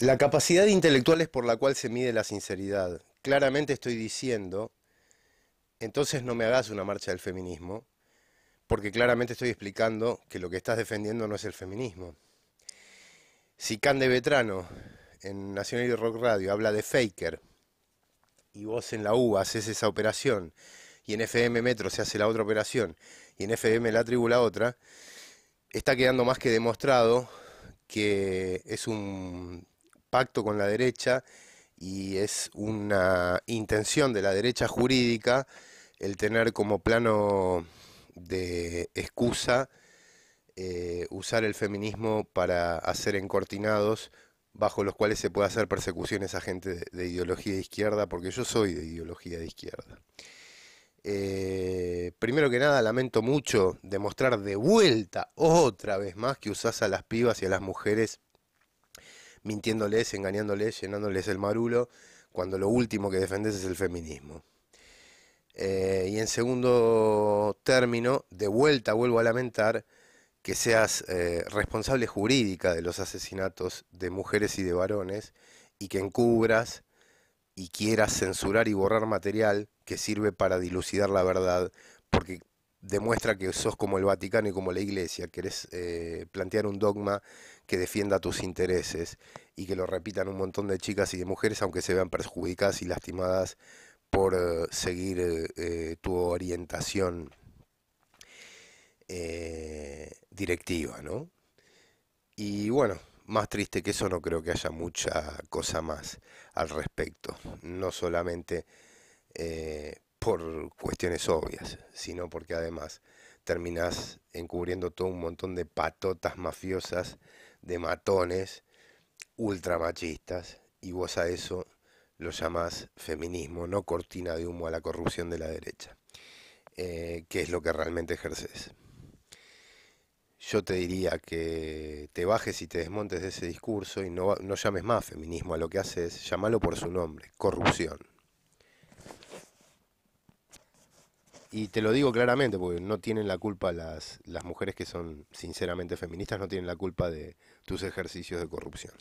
La capacidad intelectual es por la cual se mide la sinceridad. Claramente estoy diciendo, entonces no me hagas una marcha del feminismo, porque claramente estoy explicando que lo que estás defendiendo no es el feminismo. Si Cande Vetrano en Nacional y Rock Radio habla de Faker y vos en la U haces esa operación y en FM Metro se hace la otra operación y en FM La Tribu la otra, está quedando más que demostrado que es un con la derecha y es una intención de la derecha jurídica el tener como plano de excusa eh, usar el feminismo para hacer encortinados bajo los cuales se puede hacer persecuciones a gente de, ideología de izquierda, porque yo soy de ideología de izquierda. Eh, primero que nada, lamento mucho demostrar de vuelta, otra vez más, que usás a las pibas y a las mujeres mintiéndoles, engañándoles, llenándoles el marulo, cuando lo último que defendes es el feminismo. Eh, y en segundo término, de vuelta vuelvo a lamentar que seas eh, responsable jurídica de los asesinatos de mujeres y de varones y que encubras y quieras censurar y borrar material que sirve para dilucidar la verdad, porque demuestra que sos como el Vaticano y como la Iglesia, querés eh, plantear un dogma que defienda tus intereses y que lo repitan un montón de chicas y de mujeres, aunque se vean perjudicadas y lastimadas por eh, seguir eh, tu orientación directiva, Y bueno, más triste que eso no creo que haya mucha cosa más al respecto, no solamente por cuestiones obvias, sino porque además terminás encubriendo todo un montón de patotas mafiosas, de matones, ultramachistas, y vos a eso lo llamás feminismo, no cortina de humo a la corrupción de la derecha, eh, que es lo que realmente ejerces. Yo te diría que te bajes y te desmontes de ese discurso y no, no llames más feminismo a lo que haces, llámalo por su nombre, corrupción. y te lo digo claramente, porque no tienen la culpa las, las mujeres que son sinceramente feministas, no tienen la culpa de tus ejercicios de corrupción.